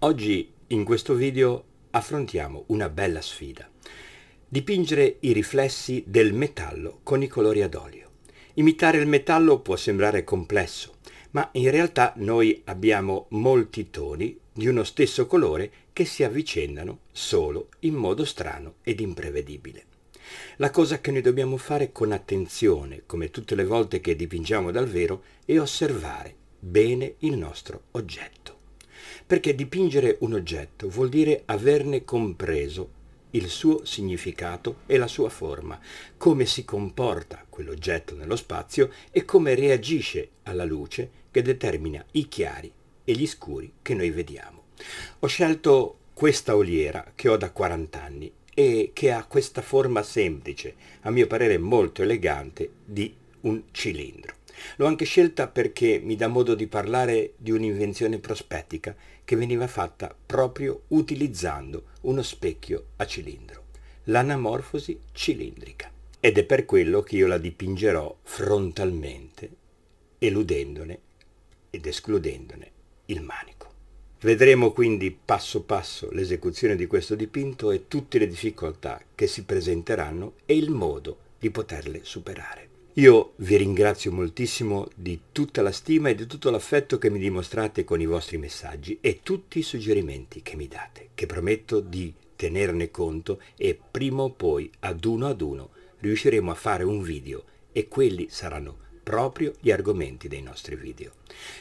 Oggi in questo video affrontiamo una bella sfida. Dipingere i riflessi del metallo con i colori ad olio. Imitare il metallo può sembrare complesso, ma in realtà noi abbiamo molti toni di uno stesso colore che si avvicendano solo in modo strano ed imprevedibile. La cosa che noi dobbiamo fare con attenzione, come tutte le volte che dipingiamo dal vero, è osservare bene il nostro oggetto perché dipingere un oggetto vuol dire averne compreso il suo significato e la sua forma, come si comporta quell'oggetto nello spazio e come reagisce alla luce che determina i chiari e gli scuri che noi vediamo. Ho scelto questa oliera che ho da 40 anni e che ha questa forma semplice, a mio parere molto elegante, di un cilindro. L'ho anche scelta perché mi dà modo di parlare di un'invenzione prospettica che veniva fatta proprio utilizzando uno specchio a cilindro, l'anamorfosi cilindrica. Ed è per quello che io la dipingerò frontalmente, eludendone ed escludendone il manico. Vedremo quindi passo passo l'esecuzione di questo dipinto e tutte le difficoltà che si presenteranno e il modo di poterle superare. Io vi ringrazio moltissimo di tutta la stima e di tutto l'affetto che mi dimostrate con i vostri messaggi e tutti i suggerimenti che mi date, che prometto di tenerne conto e prima o poi, ad uno ad uno, riusciremo a fare un video e quelli saranno proprio gli argomenti dei nostri video.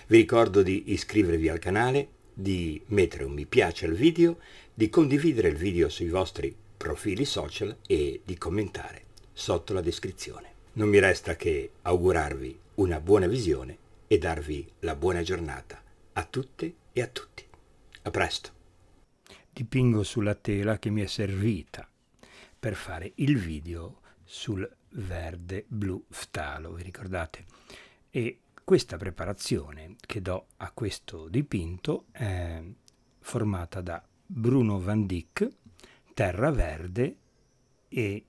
Vi ricordo di iscrivervi al canale, di mettere un mi piace al video, di condividere il video sui vostri profili social e di commentare sotto la descrizione. Non mi resta che augurarvi una buona visione e darvi la buona giornata a tutte e a tutti. A presto. Dipingo sulla tela che mi è servita per fare il video sul verde blu ftalo, vi ricordate? E questa preparazione che do a questo dipinto è formata da Bruno Van Dyck, terra verde e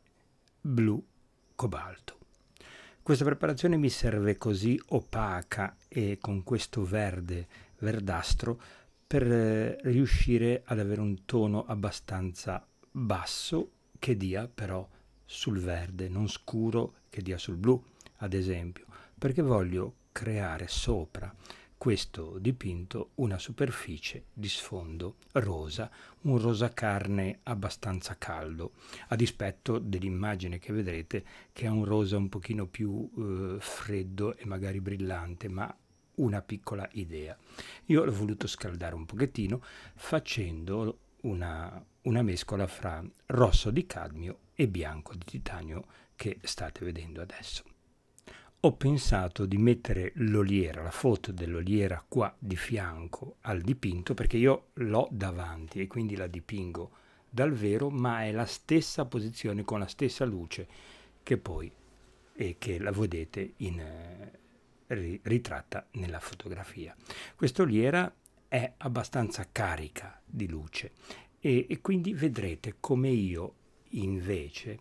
blu cobalto. Questa preparazione mi serve così opaca e con questo verde verdastro per eh, riuscire ad avere un tono abbastanza basso che dia però sul verde, non scuro che dia sul blu, ad esempio, perché voglio creare sopra questo dipinto una superficie di sfondo rosa, un rosa carne abbastanza caldo, a dispetto dell'immagine che vedrete che è un rosa un pochino più eh, freddo e magari brillante, ma una piccola idea. Io l'ho voluto scaldare un pochettino facendo una, una mescola fra rosso di cadmio e bianco di titanio che state vedendo adesso ho pensato di mettere l'oliera, la foto dell'oliera qua di fianco al dipinto perché io l'ho davanti e quindi la dipingo dal vero ma è la stessa posizione con la stessa luce che poi e che la vedete in, eh, ritratta nella fotografia. Questa oliera è abbastanza carica di luce e, e quindi vedrete come io invece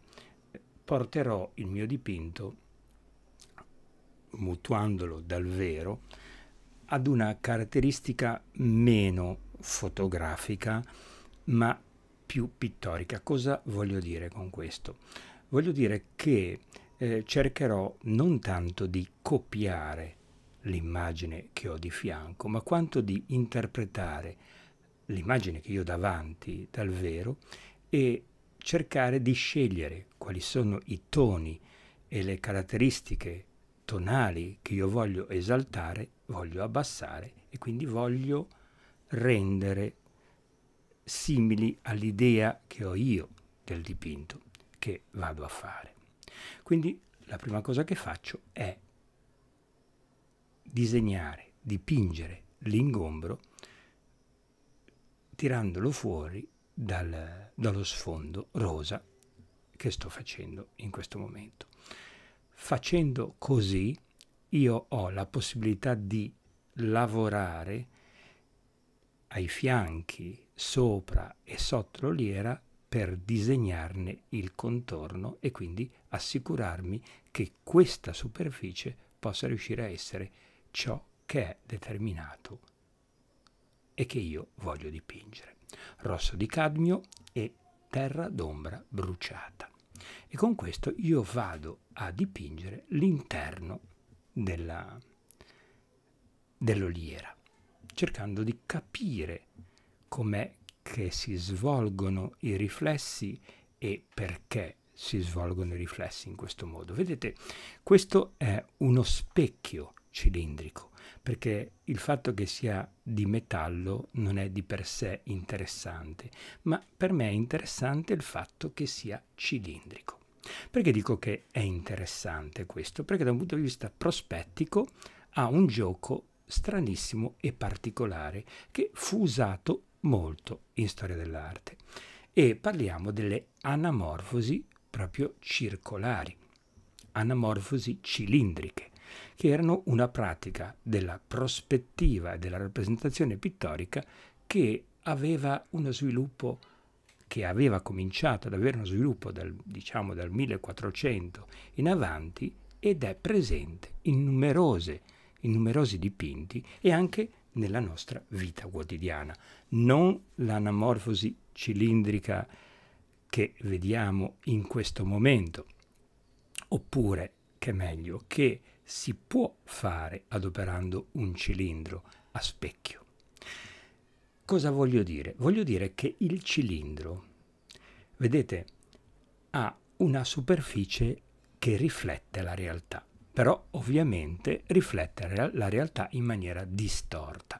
eh, porterò il mio dipinto mutuandolo dal vero, ad una caratteristica meno fotografica ma più pittorica. Cosa voglio dire con questo? Voglio dire che eh, cercherò non tanto di copiare l'immagine che ho di fianco, ma quanto di interpretare l'immagine che io ho davanti dal vero e cercare di scegliere quali sono i toni e le caratteristiche tonali che io voglio esaltare, voglio abbassare e quindi voglio rendere simili all'idea che ho io del dipinto che vado a fare. Quindi la prima cosa che faccio è disegnare, dipingere l'ingombro tirandolo fuori dal, dallo sfondo rosa che sto facendo in questo momento. Facendo così io ho la possibilità di lavorare ai fianchi, sopra e sotto l'oliera per disegnarne il contorno e quindi assicurarmi che questa superficie possa riuscire a essere ciò che è determinato e che io voglio dipingere. Rosso di cadmio e terra d'ombra bruciata. E con questo io vado a dipingere l'interno dell'oliera, cercando di capire com'è che si svolgono i riflessi e perché si svolgono i riflessi in questo modo. Vedete, questo è uno specchio cilindrico perché il fatto che sia di metallo non è di per sé interessante, ma per me è interessante il fatto che sia cilindrico. Perché dico che è interessante questo? Perché da un punto di vista prospettico ha un gioco stranissimo e particolare che fu usato molto in storia dell'arte. E parliamo delle anamorfosi proprio circolari, anamorfosi cilindriche, che erano una pratica della prospettiva e della rappresentazione pittorica che aveva uno sviluppo che aveva cominciato ad avere uno sviluppo dal, diciamo, dal 1400 in avanti ed è presente in, numerose, in numerosi dipinti e anche nella nostra vita quotidiana. Non l'anamorfosi cilindrica che vediamo in questo momento, oppure, che è meglio, che si può fare adoperando un cilindro a specchio. Cosa voglio dire? Voglio dire che il cilindro, vedete, ha una superficie che riflette la realtà, però ovviamente riflette la realtà in maniera distorta.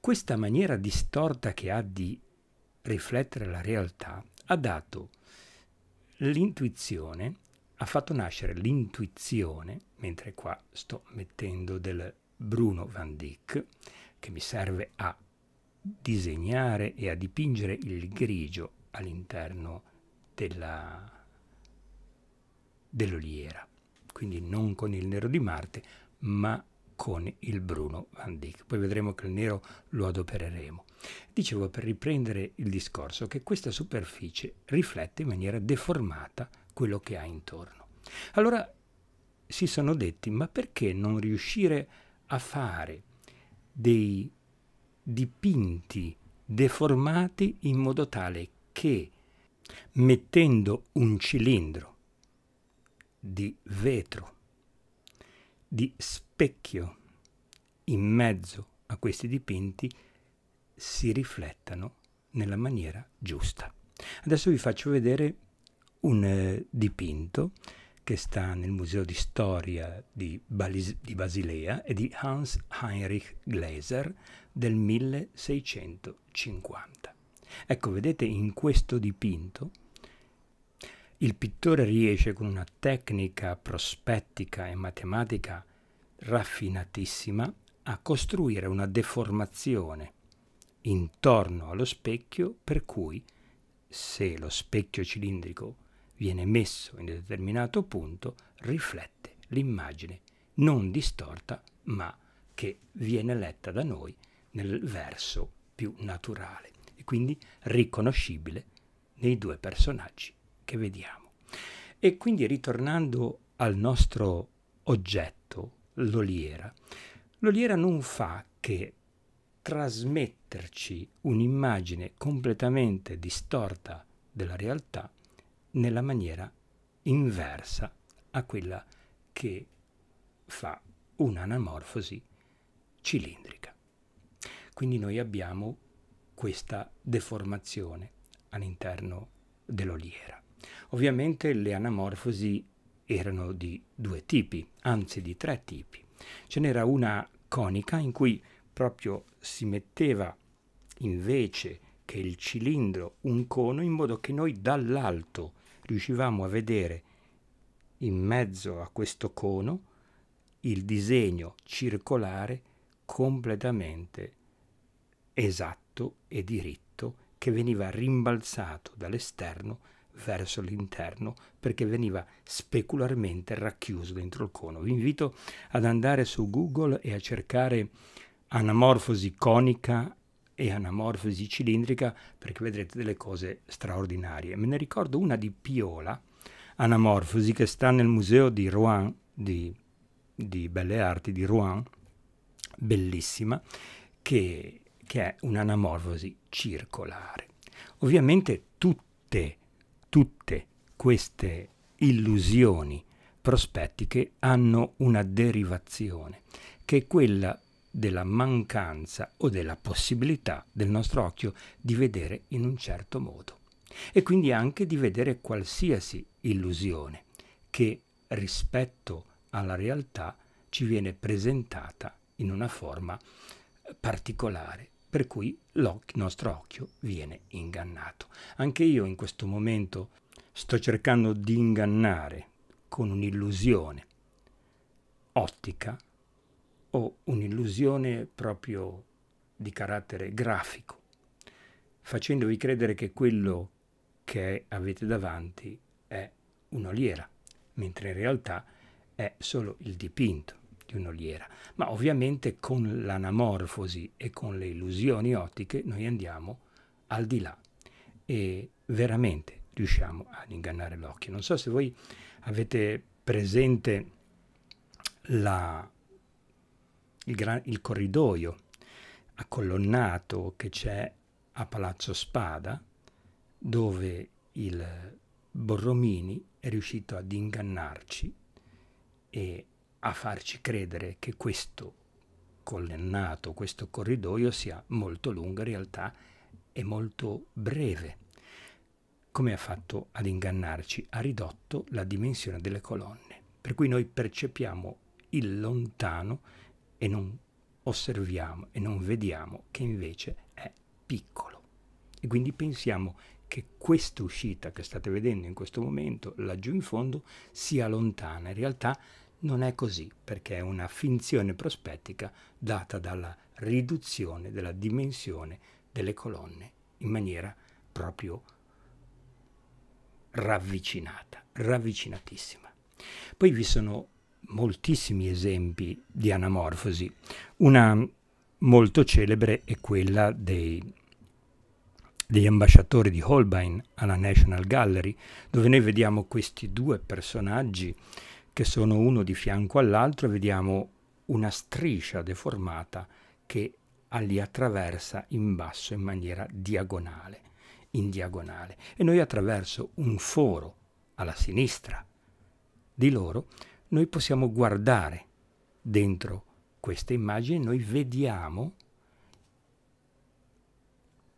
Questa maniera distorta che ha di riflettere la realtà ha dato l'intuizione, ha fatto nascere l'intuizione mentre qua sto mettendo del Bruno Van Dyck che mi serve a disegnare e a dipingere il grigio all'interno dell'oliera quindi non con il nero di Marte ma con il Bruno Van Dyck poi vedremo che il nero lo adopereremo dicevo per riprendere il discorso che questa superficie riflette in maniera deformata quello che ha intorno allora si sono detti ma perché non riuscire a fare dei dipinti deformati in modo tale che mettendo un cilindro di vetro, di specchio in mezzo a questi dipinti si riflettano nella maniera giusta. Adesso vi faccio vedere un eh, dipinto che sta nel Museo di Storia di, Balis- di Basilea, e di Hans Heinrich Gleiser del 1650. Ecco, vedete in questo dipinto il pittore riesce con una tecnica prospettica e matematica raffinatissima a costruire una deformazione intorno allo specchio per cui se lo specchio cilindrico viene messo in determinato punto riflette l'immagine non distorta ma che viene letta da noi nel verso più naturale e quindi riconoscibile nei due personaggi che vediamo. E quindi ritornando al nostro oggetto, l'oliera, l'oliera non fa che trasmetterci un'immagine completamente distorta della realtà, nella maniera inversa a quella che fa un'anamorfosi cilindrica. Quindi noi abbiamo questa deformazione all'interno dell'oliera. Ovviamente le anamorfosi erano di due tipi, anzi di tre tipi. Ce n'era una conica in cui proprio si metteva invece che il cilindro un cono in modo che noi dall'alto riuscivamo a vedere in mezzo a questo cono il disegno circolare completamente esatto e diritto che veniva rimbalzato dall'esterno verso l'interno perché veniva specularmente racchiuso dentro il cono. Vi invito ad andare su Google e a cercare anamorfosi conica e anamorfosi cilindrica perché vedrete delle cose straordinarie. Me ne ricordo una di Piola, anamorfosi, che sta nel museo di Rouen, di, di Belle Arti di Rouen, bellissima, che, che è un'anamorfosi circolare. Ovviamente tutte, tutte queste illusioni prospettiche hanno una derivazione, che è quella della mancanza o della possibilità del nostro occhio di vedere in un certo modo e quindi anche di vedere qualsiasi illusione che rispetto alla realtà ci viene presentata in una forma particolare per cui il nostro occhio viene ingannato. Anche io in questo momento sto cercando di ingannare con un'illusione ottica o un'illusione proprio di carattere grafico, facendovi credere che quello che avete davanti è un'oliera, mentre in realtà è solo il dipinto di un'oliera. Ma ovviamente con l'anamorfosi e con le illusioni ottiche noi andiamo al di là e veramente riusciamo ad ingannare l'occhio. Non so se voi avete presente la il, gran, il corridoio accolonnato che c'è a Palazzo Spada, dove il Borromini è riuscito ad ingannarci e a farci credere che questo collennato, questo corridoio sia molto lungo, in realtà è molto breve. Come ha fatto ad ingannarci? Ha ridotto la dimensione delle colonne, per cui noi percepiamo il lontano e non osserviamo e non vediamo che invece è piccolo. E quindi pensiamo che questa uscita che state vedendo in questo momento laggiù in fondo sia lontana. In realtà non è così, perché è una finzione prospettica data dalla riduzione della dimensione delle colonne in maniera proprio ravvicinata, ravvicinatissima. Poi vi sono moltissimi esempi di anamorfosi. Una molto celebre è quella dei, degli ambasciatori di Holbein alla National Gallery, dove noi vediamo questi due personaggi che sono uno di fianco all'altro e vediamo una striscia deformata che li attraversa in basso in maniera diagonale, in diagonale. E noi attraverso un foro alla sinistra di loro noi possiamo guardare dentro questa immagine, noi vediamo,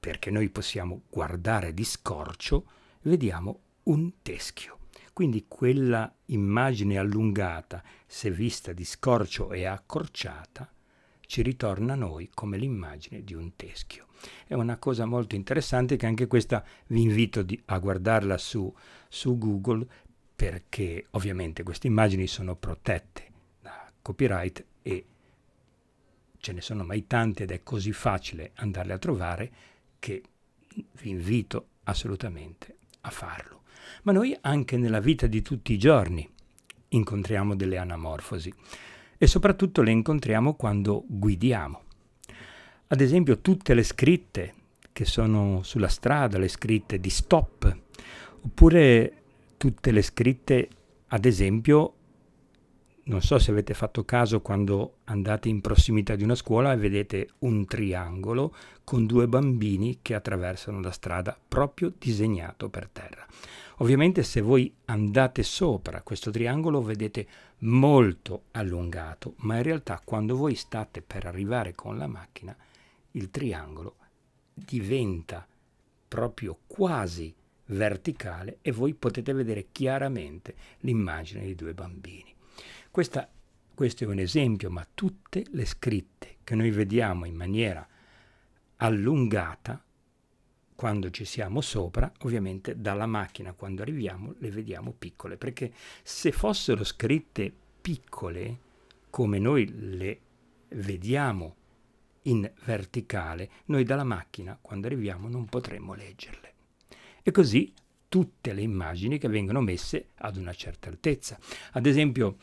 perché noi possiamo guardare di scorcio, vediamo un teschio. Quindi quella immagine allungata, se vista di scorcio e accorciata, ci ritorna a noi come l'immagine di un teschio. È una cosa molto interessante che anche questa vi invito di, a guardarla su, su Google perché ovviamente queste immagini sono protette da copyright e ce ne sono mai tante ed è così facile andarle a trovare che vi invito assolutamente a farlo. Ma noi anche nella vita di tutti i giorni incontriamo delle anamorfosi e soprattutto le incontriamo quando guidiamo. Ad esempio tutte le scritte che sono sulla strada, le scritte di stop, oppure tutte le scritte, ad esempio, non so se avete fatto caso quando andate in prossimità di una scuola e vedete un triangolo con due bambini che attraversano la strada proprio disegnato per terra. Ovviamente se voi andate sopra questo triangolo vedete molto allungato, ma in realtà quando voi state per arrivare con la macchina il triangolo diventa proprio quasi verticale e voi potete vedere chiaramente l'immagine dei due bambini. Questa, questo è un esempio, ma tutte le scritte che noi vediamo in maniera allungata quando ci siamo sopra, ovviamente dalla macchina quando arriviamo le vediamo piccole, perché se fossero scritte piccole, come noi le vediamo in verticale, noi dalla macchina quando arriviamo non potremmo leggerle e così tutte le immagini che vengono messe ad una certa altezza. Ad esempio,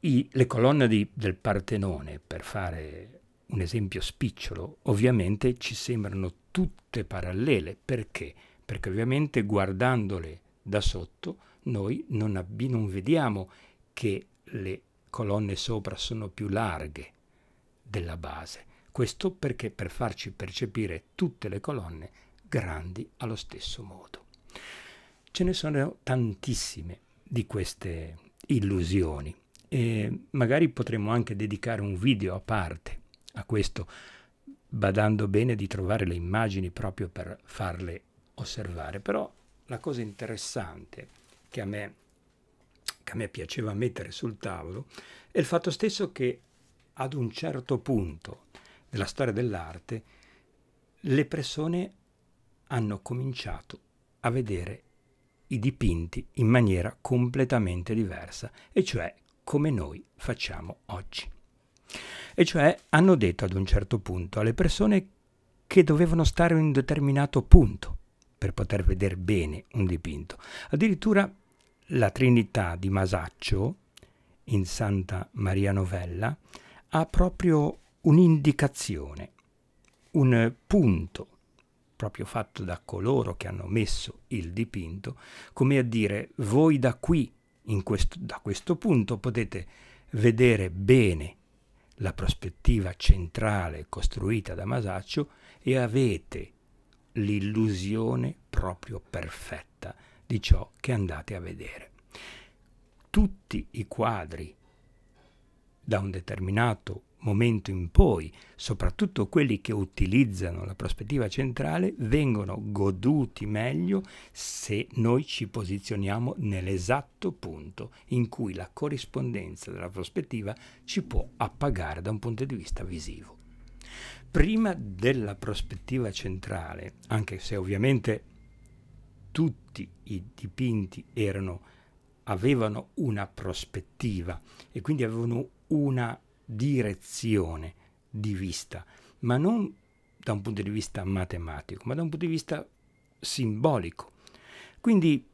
i, le colonne di, del Partenone, per fare un esempio spicciolo, ovviamente ci sembrano tutte parallele. Perché? Perché ovviamente guardandole da sotto noi non, abbi, non vediamo che le colonne sopra sono più larghe della base. Questo perché per farci percepire tutte le colonne grandi allo stesso modo. Ce ne sono tantissime di queste illusioni e magari potremmo anche dedicare un video a parte a questo, badando bene di trovare le immagini proprio per farle osservare. Però la cosa interessante che a me, che a me piaceva mettere sul tavolo è il fatto stesso che ad un certo punto della storia dell'arte le persone hanno cominciato a vedere i dipinti in maniera completamente diversa, e cioè come noi facciamo oggi. E cioè hanno detto ad un certo punto alle persone che dovevano stare in un determinato punto per poter vedere bene un dipinto. Addirittura la Trinità di Masaccio, in Santa Maria Novella, ha proprio un'indicazione, un punto proprio fatto da coloro che hanno messo il dipinto, come a dire voi da qui, questo, da questo punto, potete vedere bene la prospettiva centrale costruita da Masaccio e avete l'illusione proprio perfetta di ciò che andate a vedere. Tutti i quadri da un determinato momento in poi, soprattutto quelli che utilizzano la prospettiva centrale, vengono goduti meglio se noi ci posizioniamo nell'esatto punto in cui la corrispondenza della prospettiva ci può appagare da un punto di vista visivo. Prima della prospettiva centrale, anche se ovviamente tutti i dipinti erano, avevano una prospettiva e quindi avevano una direzione di vista, ma non da un punto di vista matematico, ma da un punto di vista simbolico. Quindi,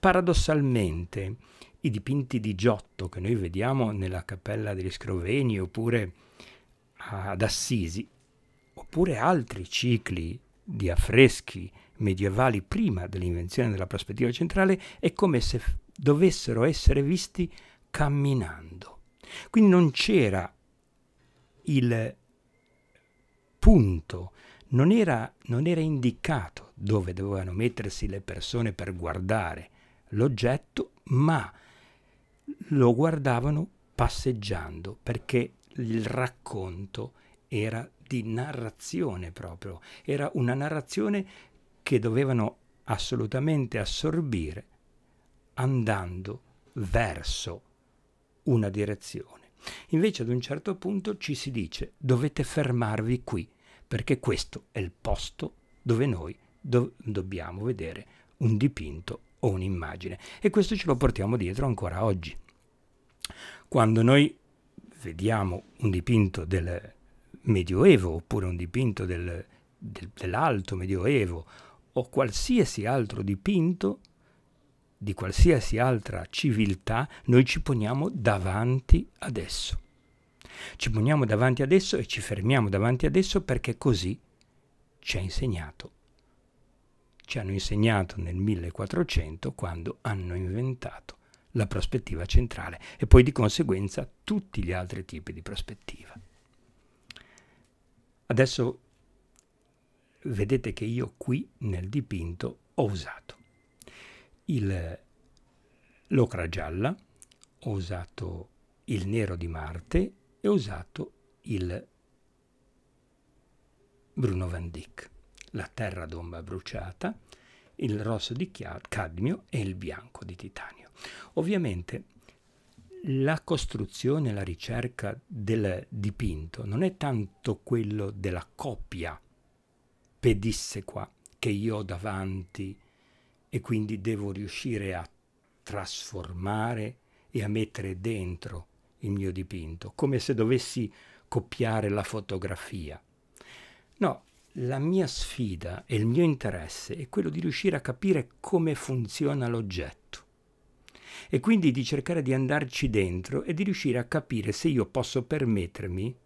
paradossalmente, i dipinti di Giotto che noi vediamo nella Cappella degli Scroveni oppure ad Assisi, oppure altri cicli di affreschi medievali prima dell'invenzione della prospettiva centrale, è come se dovessero essere visti camminando. Quindi non c'era il punto, non era, non era indicato dove dovevano mettersi le persone per guardare l'oggetto, ma lo guardavano passeggiando perché il racconto era di narrazione proprio, era una narrazione che dovevano assolutamente assorbire andando verso una direzione. Invece ad un certo punto ci si dice dovete fermarvi qui perché questo è il posto dove noi do dobbiamo vedere un dipinto o un'immagine e questo ce lo portiamo dietro ancora oggi. Quando noi vediamo un dipinto del Medioevo oppure un dipinto del, del, dell'Alto Medioevo o qualsiasi altro dipinto, di qualsiasi altra civiltà, noi ci poniamo davanti adesso. Ci poniamo davanti adesso e ci fermiamo davanti adesso perché così ci ha insegnato. Ci hanno insegnato nel 1400 quando hanno inventato la prospettiva centrale e poi di conseguenza tutti gli altri tipi di prospettiva. Adesso vedete che io qui nel dipinto ho usato il l'ocra gialla, ho usato il nero di Marte e ho usato il Bruno Van Dyck, la terra d'ombra bruciata, il rosso di cadmio e il bianco di titanio. Ovviamente la costruzione, la ricerca del dipinto non è tanto quello della coppia pedissequa che io ho davanti e quindi devo riuscire a trasformare e a mettere dentro il mio dipinto, come se dovessi copiare la fotografia. No, la mia sfida e il mio interesse è quello di riuscire a capire come funziona l'oggetto e quindi di cercare di andarci dentro e di riuscire a capire se io posso permettermi,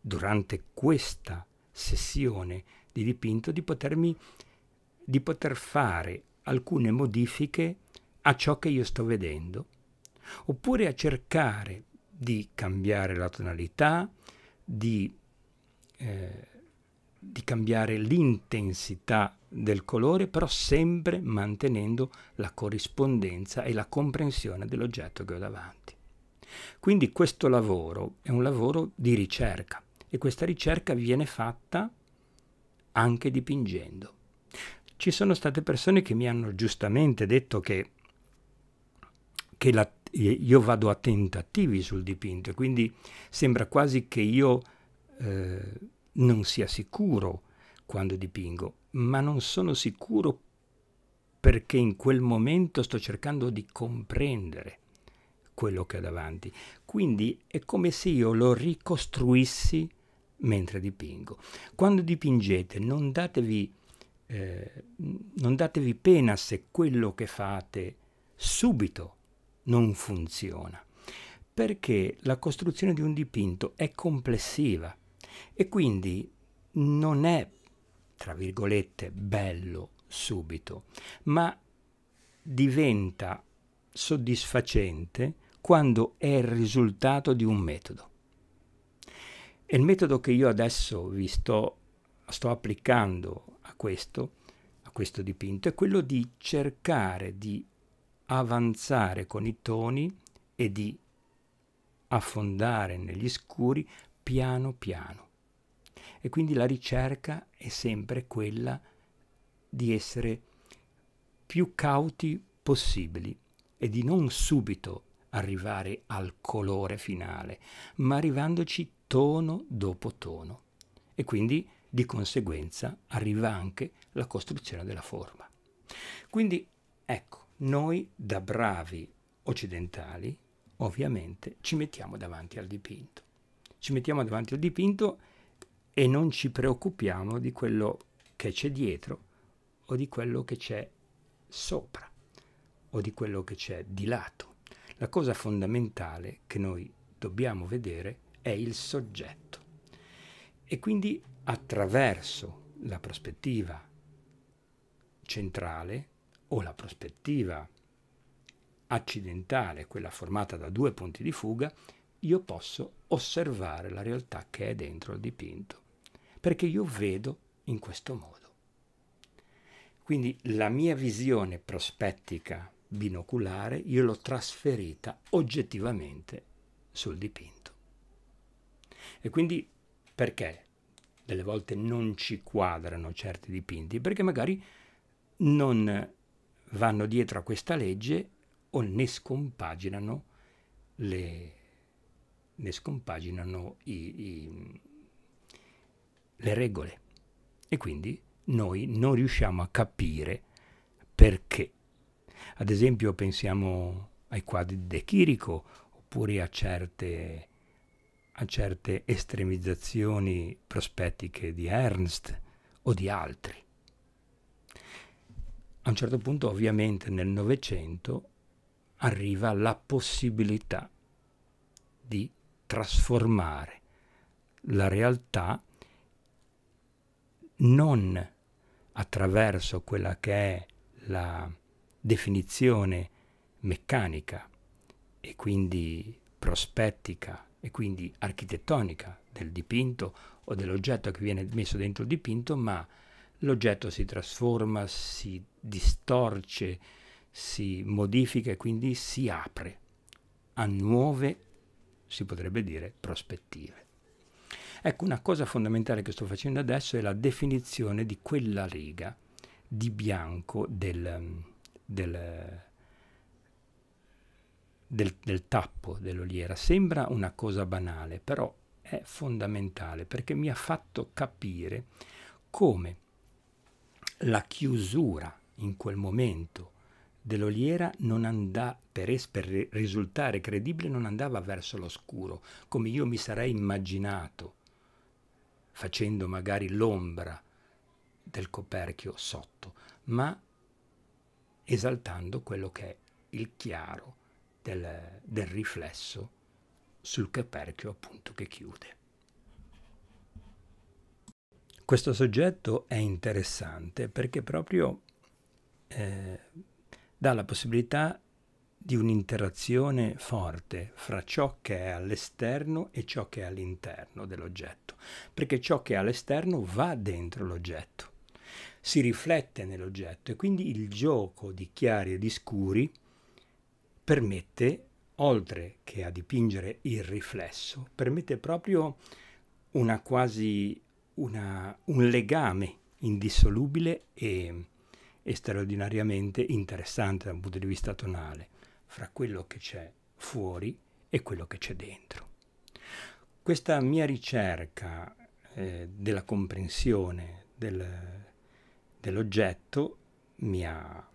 durante questa sessione di dipinto, di potermi di poter fare alcune modifiche a ciò che io sto vedendo, oppure a cercare di cambiare la tonalità, di, eh, di cambiare l'intensità del colore, però sempre mantenendo la corrispondenza e la comprensione dell'oggetto che ho davanti. Quindi questo lavoro è un lavoro di ricerca e questa ricerca viene fatta anche dipingendo ci sono state persone che mi hanno giustamente detto che, che la, eh, io vado a tentativi sul dipinto, quindi sembra quasi che io eh, non sia sicuro quando dipingo, ma non sono sicuro perché in quel momento sto cercando di comprendere quello che ho davanti. Quindi è come se io lo ricostruissi mentre dipingo. Quando dipingete non datevi eh, non datevi pena se quello che fate subito non funziona, perché la costruzione di un dipinto è complessiva e quindi non è, tra virgolette, bello subito, ma diventa soddisfacente quando è il risultato di un metodo. E il metodo che io adesso vi sto, sto applicando questo, a questo dipinto è quello di cercare di avanzare con i toni e di affondare negli scuri piano piano. E quindi la ricerca è sempre quella di essere più cauti possibili e di non subito arrivare al colore finale, ma arrivandoci tono dopo tono. E quindi di conseguenza arriva anche la costruzione della forma. Quindi ecco, noi da bravi occidentali ovviamente ci mettiamo davanti al dipinto. Ci mettiamo davanti al dipinto e non ci preoccupiamo di quello che c'è dietro o di quello che c'è sopra o di quello che c'è di lato. La cosa fondamentale che noi dobbiamo vedere è il soggetto. E quindi attraverso la prospettiva centrale o la prospettiva accidentale, quella formata da due punti di fuga, io posso osservare la realtà che è dentro il dipinto, perché io vedo in questo modo. Quindi la mia visione prospettica binoculare io l'ho trasferita oggettivamente sul dipinto. E quindi perché delle volte non ci quadrano certi dipinti perché magari non vanno dietro a questa legge o ne scompaginano, le, ne scompaginano i, i, le regole e quindi noi non riusciamo a capire perché. Ad esempio pensiamo ai quadri di De Chirico oppure a certe a certe estremizzazioni prospettiche di Ernst o di altri. A un certo punto, ovviamente, nel Novecento arriva la possibilità di trasformare la realtà non attraverso quella che è la definizione meccanica e quindi prospettica e quindi architettonica del dipinto o dell'oggetto che viene messo dentro il dipinto, ma l'oggetto si trasforma, si distorce, si modifica e quindi si apre a nuove, si potrebbe dire, prospettive. Ecco, una cosa fondamentale che sto facendo adesso è la definizione di quella riga di bianco del, del del, del tappo dell'oliera. Sembra una cosa banale, però è fondamentale perché mi ha fatto capire come la chiusura in quel momento dell'oliera non andava, per, es, per risultare credibile, non andava verso l'oscuro, come io mi sarei immaginato, facendo magari l'ombra del coperchio sotto, ma esaltando quello che è il chiaro, del, del riflesso sul coperchio appunto che chiude. Questo soggetto è interessante perché proprio eh, dà la possibilità di un'interazione forte fra ciò che è all'esterno e ciò che è all'interno dell'oggetto, perché ciò che è all'esterno va dentro l'oggetto, si riflette nell'oggetto e quindi il gioco di chiari e di scuri permette, oltre che a dipingere il riflesso, permette proprio una quasi una, un legame indissolubile e, e straordinariamente interessante dal punto di vista tonale fra quello che c'è fuori e quello che c'è dentro. Questa mia ricerca eh, della comprensione del, dell'oggetto mi ha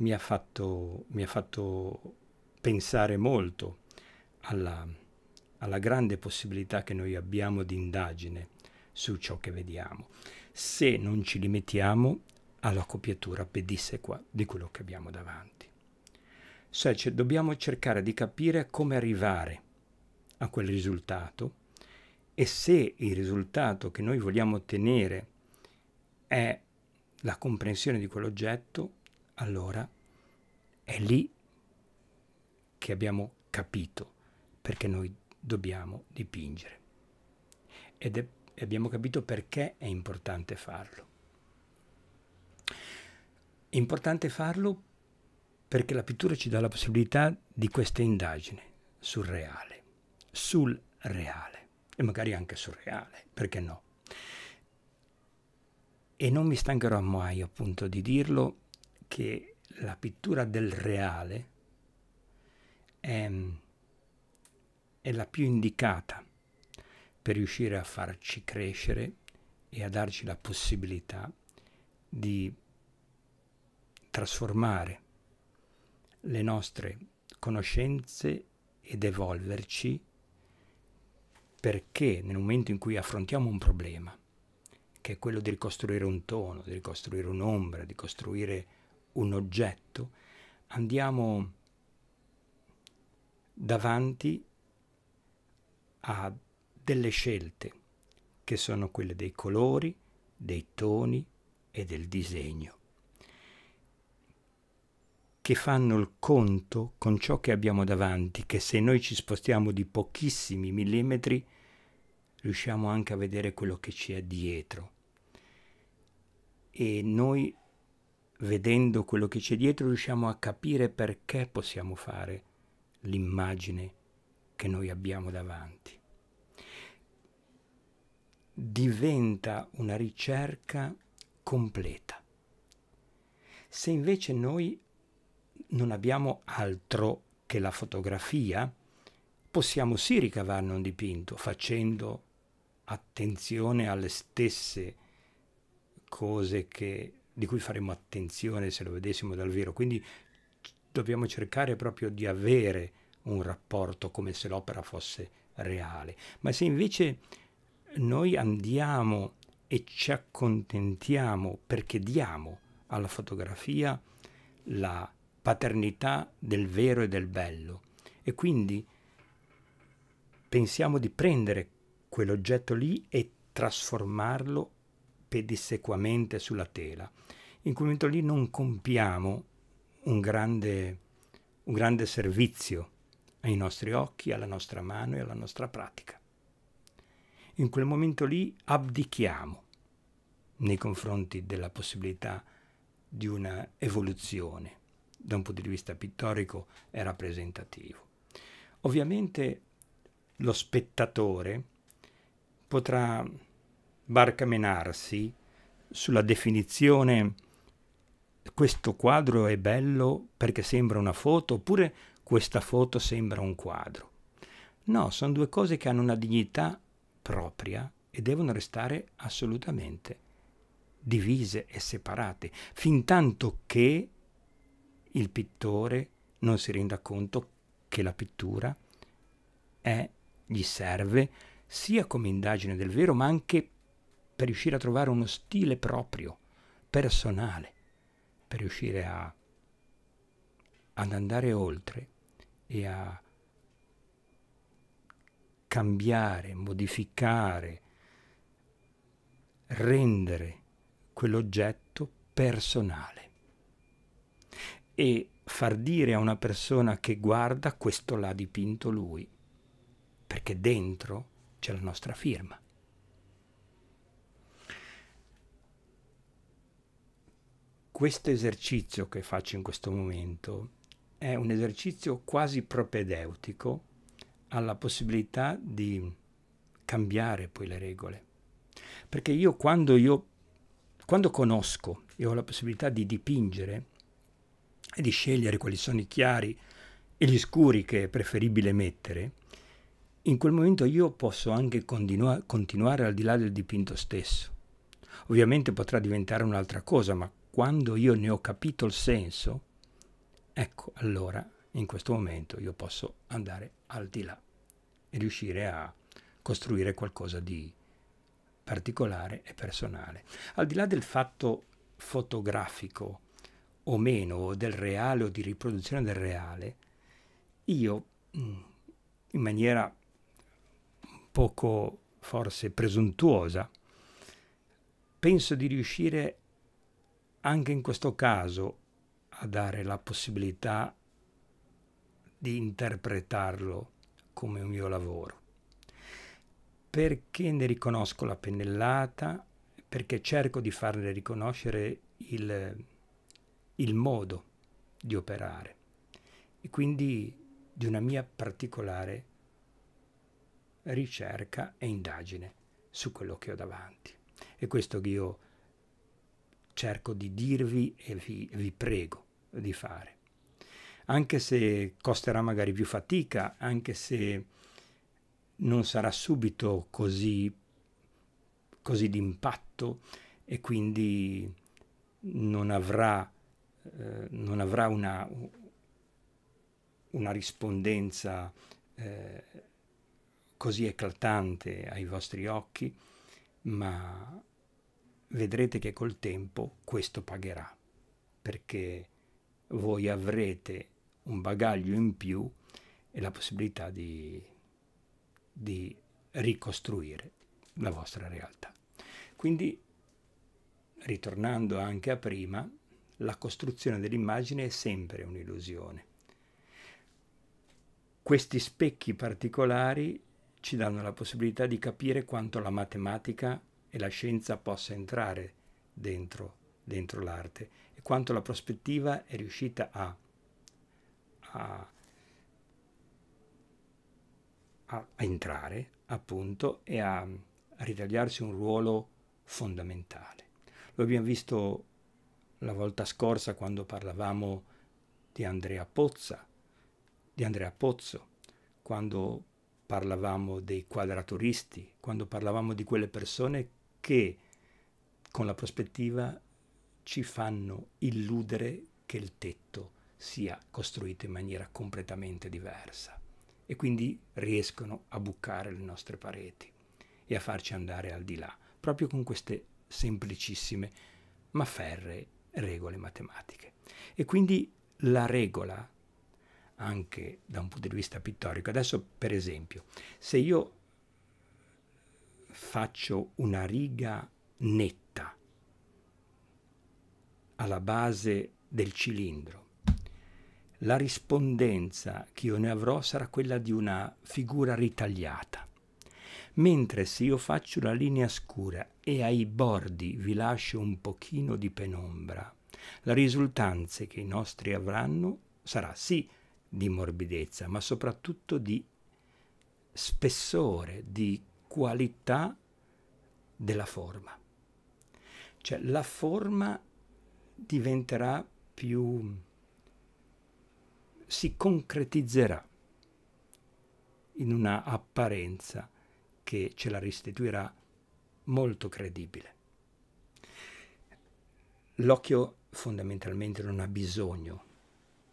mi ha fatto, mi ha fatto pensare molto alla, alla grande possibilità che noi abbiamo di indagine su ciò che vediamo, se non ci limitiamo alla copiatura pedissequa di quello che abbiamo davanti. Cioè, cioè dobbiamo cercare di capire come arrivare a quel risultato e se il risultato che noi vogliamo ottenere è la comprensione di quell'oggetto, allora è lì che abbiamo capito perché noi dobbiamo dipingere ed è, abbiamo capito perché è importante farlo. È importante farlo perché la pittura ci dà la possibilità di questa indagine sul reale, sul reale e magari anche surreale, perché no? E non mi stancherò mai appunto di dirlo che la pittura del reale è, è la più indicata per riuscire a farci crescere e a darci la possibilità di trasformare le nostre conoscenze ed evolverci perché nel momento in cui affrontiamo un problema, che è quello di ricostruire un tono, di ricostruire un'ombra, di costruire un oggetto, andiamo davanti a delle scelte che sono quelle dei colori, dei toni e del disegno, che fanno il conto con ciò che abbiamo davanti, che se noi ci spostiamo di pochissimi millimetri riusciamo anche a vedere quello che ci è dietro. E noi vedendo quello che c'è dietro, riusciamo a capire perché possiamo fare l'immagine che noi abbiamo davanti. Diventa una ricerca completa. Se invece noi non abbiamo altro che la fotografia, possiamo sì ricavarne un dipinto facendo attenzione alle stesse cose che di cui faremmo attenzione se lo vedessimo dal vero. Quindi dobbiamo cercare proprio di avere un rapporto come se l'opera fosse reale. Ma se invece noi andiamo e ci accontentiamo perché diamo alla fotografia la paternità del vero e del bello e quindi pensiamo di prendere quell'oggetto lì e trasformarlo pedissequamente sulla tela. In quel momento lì non compiamo un grande, un grande servizio ai nostri occhi, alla nostra mano e alla nostra pratica. In quel momento lì abdichiamo nei confronti della possibilità di una evoluzione da un punto di vista pittorico e rappresentativo. Ovviamente lo spettatore potrà barcamenarsi sulla definizione questo quadro è bello perché sembra una foto oppure questa foto sembra un quadro. No, sono due cose che hanno una dignità propria e devono restare assolutamente divise e separate, fin tanto che il pittore non si renda conto che la pittura è, gli serve sia come indagine del vero ma anche per riuscire a trovare uno stile proprio, personale, per riuscire a, ad andare oltre e a cambiare, modificare, rendere quell'oggetto personale e far dire a una persona che guarda questo l'ha dipinto lui, perché dentro c'è la nostra firma. questo esercizio che faccio in questo momento è un esercizio quasi propedeutico alla possibilità di cambiare poi le regole. Perché io quando, io, quando conosco e ho la possibilità di dipingere e di scegliere quali sono i chiari e gli scuri che è preferibile mettere, in quel momento io posso anche continua continuare al di là del dipinto stesso. Ovviamente potrà diventare un'altra cosa, ma quando io ne ho capito il senso, ecco allora in questo momento io posso andare al di là e riuscire a costruire qualcosa di particolare e personale. Al di là del fatto fotografico o meno, o del reale o di riproduzione del reale, io mm, in maniera poco forse presuntuosa penso di riuscire anche in questo caso a dare la possibilità di interpretarlo come un mio lavoro, perché ne riconosco la pennellata, perché cerco di farne riconoscere il, il modo di operare e quindi di una mia particolare ricerca e indagine su quello che ho davanti. E questo che io cerco di dirvi e vi, vi prego di fare. Anche se costerà magari più fatica, anche se non sarà subito così, così d'impatto e quindi non avrà, eh, non avrà una, una rispondenza eh, così eclatante ai vostri occhi, ma vedrete che col tempo questo pagherà, perché voi avrete un bagaglio in più e la possibilità di, di ricostruire la vostra realtà. Quindi, ritornando anche a prima, la costruzione dell'immagine è sempre un'illusione. Questi specchi particolari ci danno la possibilità di capire quanto la matematica e la scienza possa entrare dentro, dentro l'arte e quanto la prospettiva è riuscita a, a, a entrare appunto e a, a ritagliarsi un ruolo fondamentale. Lo abbiamo visto la volta scorsa quando parlavamo di Andrea Pozza, di Andrea Pozzo, quando parlavamo dei quadraturisti, quando parlavamo di quelle persone che con la prospettiva ci fanno illudere che il tetto sia costruito in maniera completamente diversa e quindi riescono a bucare le nostre pareti e a farci andare al di là, proprio con queste semplicissime ma ferre regole matematiche. E quindi la regola, anche da un punto di vista pittorico, adesso per esempio, se io faccio una riga netta alla base del cilindro. La rispondenza che io ne avrò sarà quella di una figura ritagliata. Mentre se io faccio una linea scura e ai bordi vi lascio un pochino di penombra, la risultanza che i nostri avranno sarà sì di morbidezza, ma soprattutto di spessore, di qualità della forma. Cioè la forma diventerà più... si concretizzerà in una apparenza che ce la restituirà molto credibile. L'occhio fondamentalmente non ha bisogno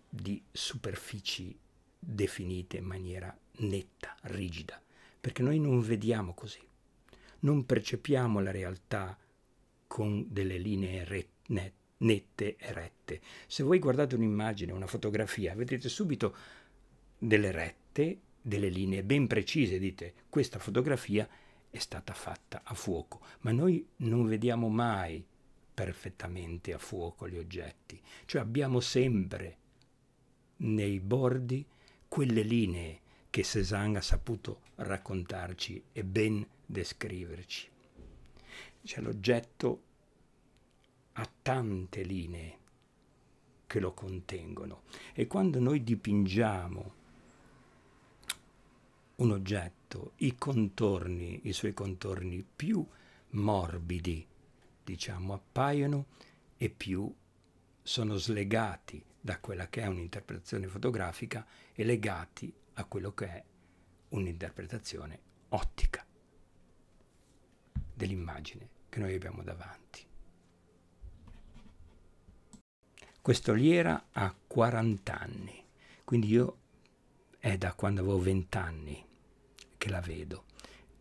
di superfici definite in maniera netta, rigida perché noi non vediamo così, non percepiamo la realtà con delle linee rette, nette e rette. Se voi guardate un'immagine, una fotografia, vedrete subito delle rette, delle linee ben precise, dite questa fotografia è stata fatta a fuoco, ma noi non vediamo mai perfettamente a fuoco gli oggetti, cioè abbiamo sempre nei bordi quelle linee che Cézanne ha saputo raccontarci e ben descriverci. Cioè, l'oggetto ha tante linee che lo contengono e quando noi dipingiamo un oggetto, i contorni, i suoi contorni più morbidi, diciamo, appaiono e più sono slegati da quella che è un'interpretazione fotografica e legati a quello che è un'interpretazione ottica dell'immagine che noi abbiamo davanti. Questo Liera ha 40 anni, quindi io è da quando avevo 20 anni che la vedo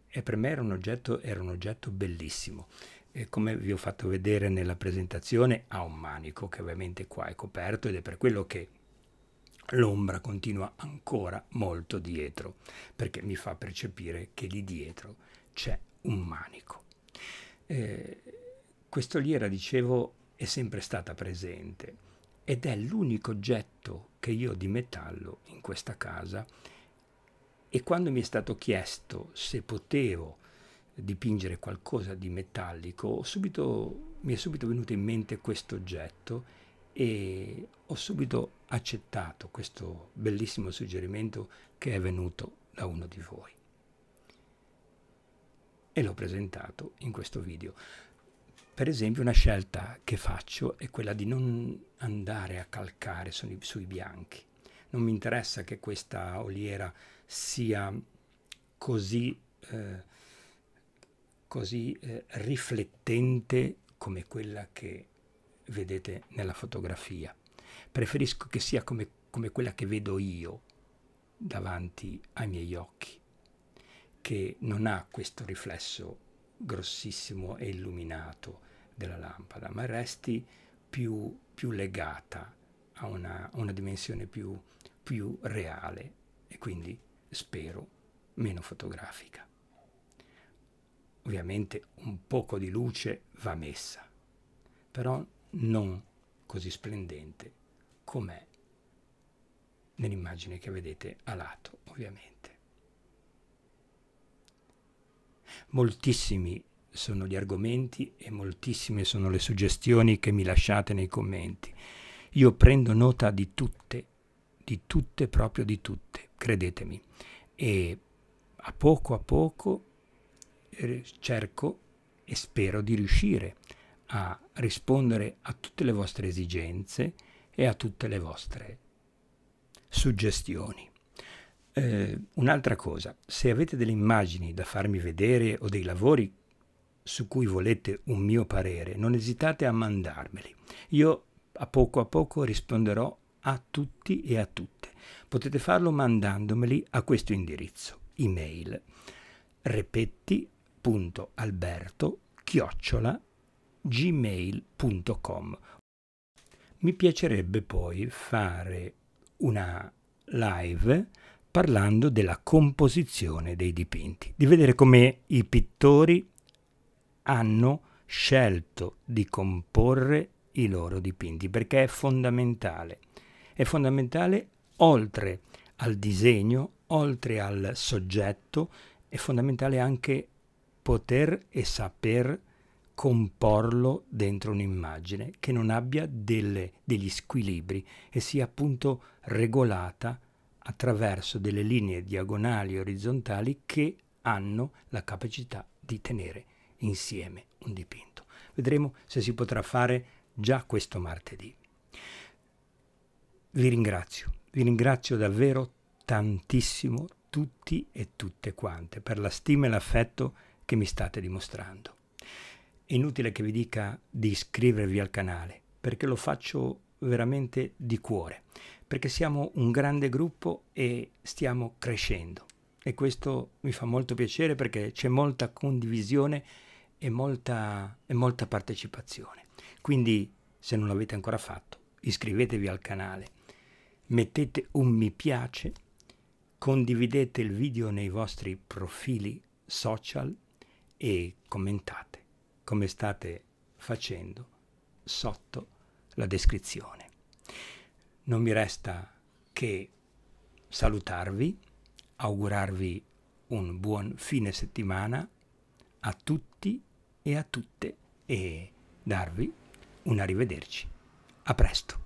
e per me era un oggetto, era un oggetto bellissimo. E come vi ho fatto vedere nella presentazione ha un manico che ovviamente qua è coperto ed è per quello che l'ombra continua ancora molto dietro, perché mi fa percepire che lì dietro c'è un manico. Eh, quest'oliera, dicevo, è sempre stata presente ed è l'unico oggetto che io ho di metallo in questa casa e quando mi è stato chiesto se potevo dipingere qualcosa di metallico, subito, mi è subito venuto in mente questo oggetto e ho subito accettato questo bellissimo suggerimento che è venuto da uno di voi e l'ho presentato in questo video. Per esempio una scelta che faccio è quella di non andare a calcare sui, sui bianchi. Non mi interessa che questa oliera sia così, eh, così eh, riflettente come quella che vedete nella fotografia. Preferisco che sia come, come quella che vedo io davanti ai miei occhi, che non ha questo riflesso grossissimo e illuminato della lampada, ma resti più, più legata a una, una dimensione più, più reale e quindi spero meno fotografica. Ovviamente un poco di luce va messa, però non così splendente com'è nell'immagine che vedete a lato, ovviamente. Moltissimi sono gli argomenti e moltissime sono le suggestioni che mi lasciate nei commenti. Io prendo nota di tutte, di tutte, proprio di tutte, credetemi. E a poco a poco eh, cerco e spero di riuscire a rispondere a tutte le vostre esigenze e a tutte le vostre suggestioni. Eh, un'altra cosa, se avete delle immagini da farmi vedere o dei lavori su cui volete un mio parere, non esitate a mandarmeli. Io a poco a poco risponderò a tutti e a tutte. Potete farlo mandandomeli a questo indirizzo email repetti.alberto chiocciola gmail.com. Mi piacerebbe poi fare una live parlando della composizione dei dipinti, di vedere come i pittori hanno scelto di comporre i loro dipinti, perché è fondamentale. È fondamentale oltre al disegno, oltre al soggetto, è fondamentale anche poter e saper comporlo dentro un'immagine che non abbia delle, degli squilibri e sia appunto regolata attraverso delle linee diagonali e orizzontali che hanno la capacità di tenere insieme un dipinto. Vedremo se si potrà fare già questo martedì. Vi ringrazio, vi ringrazio davvero tantissimo tutti e tutte quante per la stima e l'affetto che mi state dimostrando. È inutile che vi dica di iscrivervi al canale, perché lo faccio veramente di cuore, perché siamo un grande gruppo e stiamo crescendo. E questo mi fa molto piacere perché c'è molta condivisione e molta, e molta partecipazione. Quindi, se non l'avete ancora fatto, iscrivetevi al canale, mettete un mi piace, condividete il video nei vostri profili social e commentate come state facendo sotto la descrizione. Non mi resta che salutarvi, augurarvi un buon fine settimana a tutti e a tutte e darvi un arrivederci. A presto.